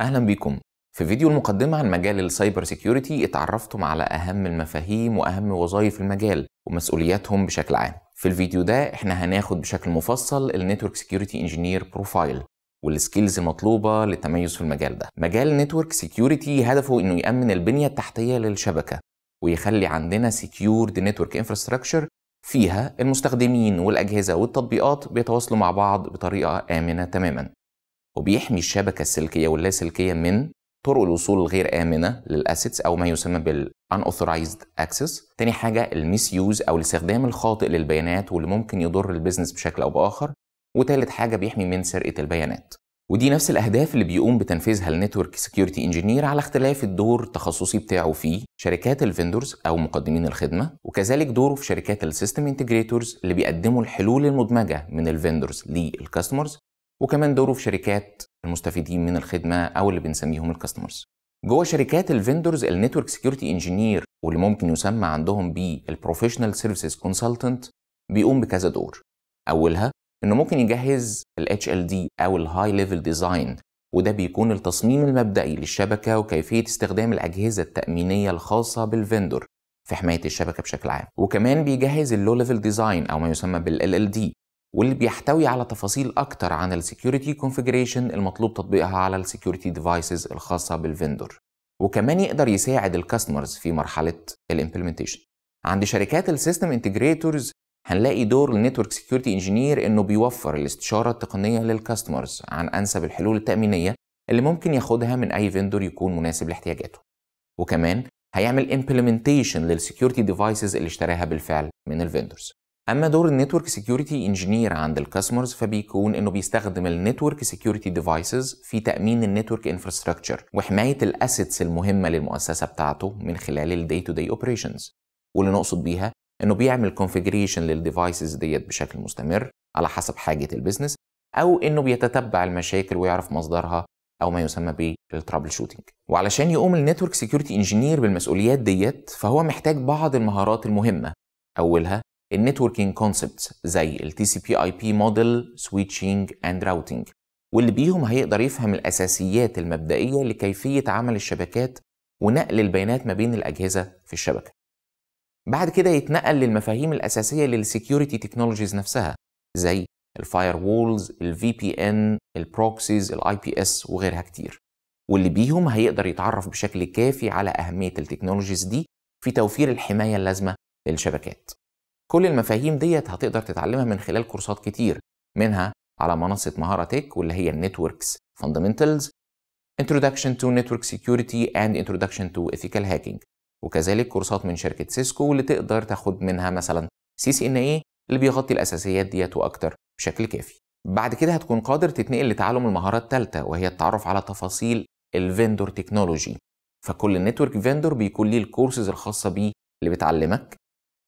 اهلا بيكم في فيديو المقدمة عن مجال السايبر سيكيورتي اتعرفتم على أهم المفاهيم وأهم وظائف المجال ومسؤولياتهم بشكل عام في الفيديو ده احنا هناخد بشكل مفصل النتورك سيكيورتي انجينير بروفايل والسكيلز المطلوبة للتميز في المجال ده مجال النتورك سيكيورتي هدفه انه يأمن البنية التحتية للشبكة ويخلي عندنا سيكيورد نتورك انفراستراكشر فيها المستخدمين والأجهزة والتطبيقات بيتواصلوا مع بعض بطريقة آمنة تماما وبيحمي الشبكة السلكية واللاسلكية من طرق الوصول الغير آمنة للأسيتس أو ما يسمى بال unauthorized access تاني حاجة الميس يوز أو الاستخدام الخاطئ للبيانات واللي ممكن يضر البيزنس بشكل أو بآخر وتالت حاجة بيحمي من سرقة البيانات ودي نفس الأهداف اللي بيقوم بتنفيذها النتورك سكيورتي انجينير على اختلاف الدور التخصصي بتاعه في شركات الفندورز أو مقدمين الخدمة وكذلك دوره في شركات السيستم انتجريتورز اللي بيقدموا الحلول المدمجة من الفندورز للكاستمرز وكمان دوره في شركات المستفيدين من الخدمه او اللي بنسميهم الكاستمرز جوه شركات الفندورز النتورك سكيورتي انجينير واللي ممكن يسمى عندهم بيه البروفيشنال سيرفيسز كونسلتنت بيقوم بكذا دور اولها انه ممكن يجهز ال HLD او الهاي ليفل ديزاين وده بيكون التصميم المبدئي للشبكه وكيفيه استخدام الاجهزه التامينيه الخاصه بالفندور في حمايه الشبكه بشكل عام وكمان بيجهز اللو ليفل ديزاين او ما يسمى بال LLD واللي بيحتوي على تفاصيل أكتر عن السكيورتي كونفيجريشن المطلوب تطبيقها على السكيورتي ديفايسز الخاصة بالفندور وكمان يقدر يساعد الكاستمرز في مرحلة الامبلمنتيشن عند شركات السيستم انتجريتورز هنلاقي دور النتورك سكيورتي انجينير انه بيوفر الاستشاره التقنيه للكاستمرز عن انسب الحلول التامينيه اللي ممكن ياخدها من اي فندور يكون مناسب لاحتياجاته وكمان هيعمل امبلمنتيشن للسكيورتي ديفايسز اللي اشتراها بالفعل من الفندورز اما دور النتورك سكيورتي انجينير عند الكاستمرز فبيكون انه بيستخدم النتورك سكيورتي ديفايسز في تامين النتورك انفراستراكشر وحمايه الاسيتس المهمه للمؤسسه بتاعته من خلال الدي تو دي اوبريشنز واللي نقصد بيها انه بيعمل كونفيجريشن للديفايسز ديت بشكل مستمر على حسب حاجه البيزنس او انه بيتتبع المشاكل ويعرف مصدرها او ما يسمى بالترابل شوتنج وعلشان يقوم النتورك سكيورتي انجينير بالمسؤوليات ديت فهو محتاج بعض المهارات المهمه اولها النتوركينج كونسبتس زي التي سي بي اي بي موديل سويتشنج اند راوتينج واللي بيهم هيقدر يفهم الاساسيات المبدئيه لكيفيه عمل الشبكات ونقل البيانات ما بين الاجهزه في الشبكه بعد كده يتنقل للمفاهيم الاساسيه للسكيورتي تكنولوجيز نفسها زي الفاير وولز الفي بي ان البروكسيز الاي بي اس وغيرها كتير واللي بيهم هيقدر يتعرف بشكل كافي على اهميه التكنولوجيز دي في توفير الحمايه اللازمه للشبكات كل المفاهيم ديت هتقدر تتعلمها من خلال كورسات كتير منها على منصة مهارة تك واللي هي النيتوركس فاندمنتالز Introduction to Network Security and Introduction to Ethical Hacking وكذلك كورسات من شركة سيسكو واللي تقدر تاخد منها مثلا سي سي ان اي اللي بيغطي الأساسيات ديت وأكتر بشكل كافي بعد كده هتكون قادر تتنقل لتعلم المهارة الثالثة وهي التعرف على تفاصيل الفيندور تكنولوجي فكل نتورك فيندور بيكون ليه الكورسز الخاصة بيه اللي بتعلمك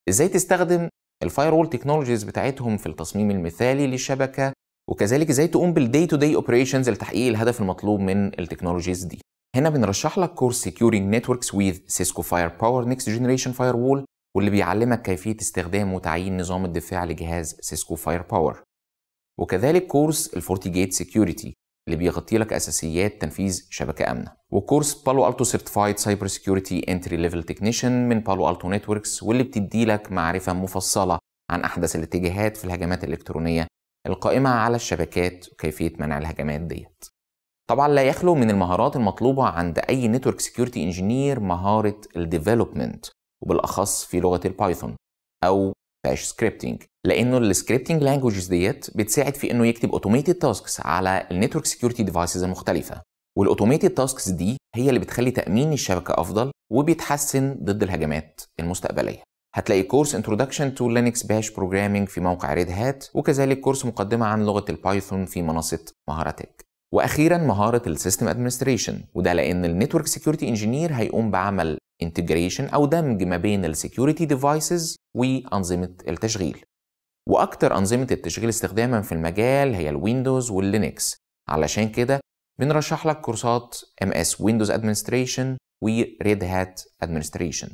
ازاي تستخدم الفاير وول تكنولوجيز بتاعتهم في التصميم المثالي للشبكه وكذلك ازاي تقوم بالدي تو دي اوبريشنز لتحقيق الهدف المطلوب من التكنولوجيز دي هنا بنرشح لك كورس سكيورينج نتوركس ويز سيسكو فاير باور نيكست جنريشن فاير وول واللي بيعلمك كيفيه استخدام وتعيين نظام الدفاع لجهاز سيسكو فاير باور وكذلك كورس الفورتي جيت سكيورتي اللي بيغطي لك اساسيات تنفيذ شبكه امنه وكورس بالو التو سيرتيفايد سايبر سكيورتي انتري ليفل تكنيشن من بالو التو نتوركس واللي بتدي لك معرفه مفصله عن احدث الاتجاهات في الهجمات الالكترونيه القائمه على الشبكات وكيفيه منع الهجمات ديت طبعا لا يخلو من المهارات المطلوبه عند اي نتورك سكيورتي انجينير مهاره الديفلوبمنت وبالاخص في لغه البايثون او تبقاش سكريبتنج لانه السكريبتنج لانجوجز ديت بتساعد في انه يكتب اوتوميتد تاسكس على النتورك سكيورتي ديفايسز المختلفه والاوتوميتد تاسكس دي هي اللي بتخلي تامين الشبكه افضل وبيتحسن ضد الهجمات المستقبليه هتلاقي كورس انترودكشن تو لينكس باش بروجرامينج في موقع ريد هات وكذلك كورس مقدمه عن لغه البايثون في منصه مهارتك واخيرا مهاره السيستم ادمنستريشن وده لان النتورك سكيورتي انجينير هيقوم بعمل انتجريشن أو دمج ما بين السكيورتي ديفايسز وأنظمة التشغيل وأكتر أنظمة التشغيل استخداما في المجال هي الويندوز واللينكس علشان كده بنرشح لك كورسات MS Windows Administration و Red Hat Administration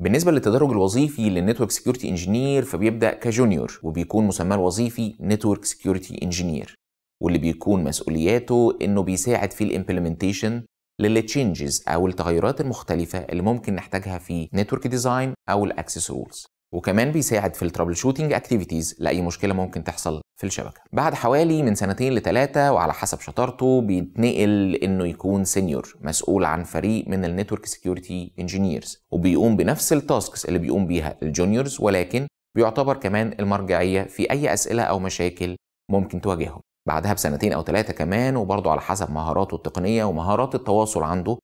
بالنسبة للتدرج الوظيفي للنتورك سكيورتي انجينير فبيبدأ كجونيور وبيكون مسماه الوظيفي نتورك سكيورتي انجينير واللي بيكون مسؤولياته انه بيساعد في الامبلمنتيشن للتشينجز او التغيرات المختلفه اللي ممكن نحتاجها في نتورك ديزاين او الاكسس رولز وكمان بيساعد في الترابل شوتنج اكتيفيتيز لاي مشكله ممكن تحصل في الشبكه بعد حوالي من سنتين لثلاثه وعلى حسب شطارته بيتنقل انه يكون سينيور مسؤول عن فريق من النتورك سكيورتي انجينيرز وبيقوم بنفس التاسكس اللي بيقوم بيها الجونيورز ولكن بيعتبر كمان المرجعيه في اي اسئله او مشاكل ممكن تواجههم بعدها بسنتين او ثلاثه كمان وبرضه على حسب مهاراته التقنيه ومهارات التواصل عنده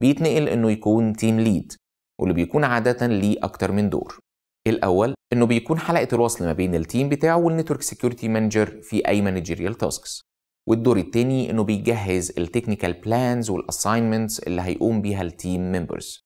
بيتنقل انه يكون تيم ليد واللي بيكون عاده ليه اكتر من دور الاول انه بيكون حلقه الوصل ما بين التيم بتاعه والنتورك سكيورتي مانجر في اي مانجيريال تاسكس والدور الثاني انه بيجهز التكنيكال بلانز والاساينمنتس اللي هيقوم بيها التيم ممبرز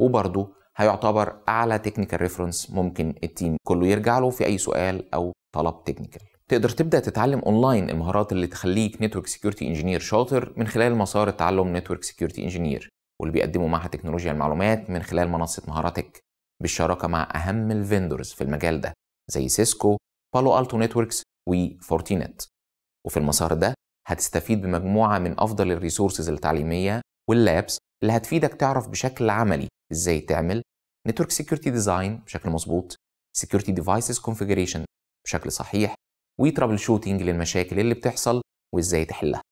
وبرضه هيعتبر اعلى تكنيكال ريفرنس ممكن التيم كله يرجع له في اي سؤال او طلب تكنيكال تقدر تبدا تتعلم اونلاين المهارات اللي تخليك نتورك سكيورتي انجينير شاطر من خلال مسار التعلم نتورك سكيورتي انجينير واللي بيقدمه معهد تكنولوجيا المعلومات من خلال منصه مهاراتك بالشراكه مع اهم الفندورز في المجال ده زي سيسكو بالو التو نتوركس وفورتينت وفي المسار ده هتستفيد بمجموعه من افضل الريسورسز التعليميه واللابس اللي هتفيدك تعرف بشكل عملي ازاي تعمل نتورك سكيورتي ديزاين بشكل مظبوط سكيورتي ديفايسز كونفيجريشن بشكل صحيح وترابل شوتنج للمشاكل اللي بتحصل وازاي تحلها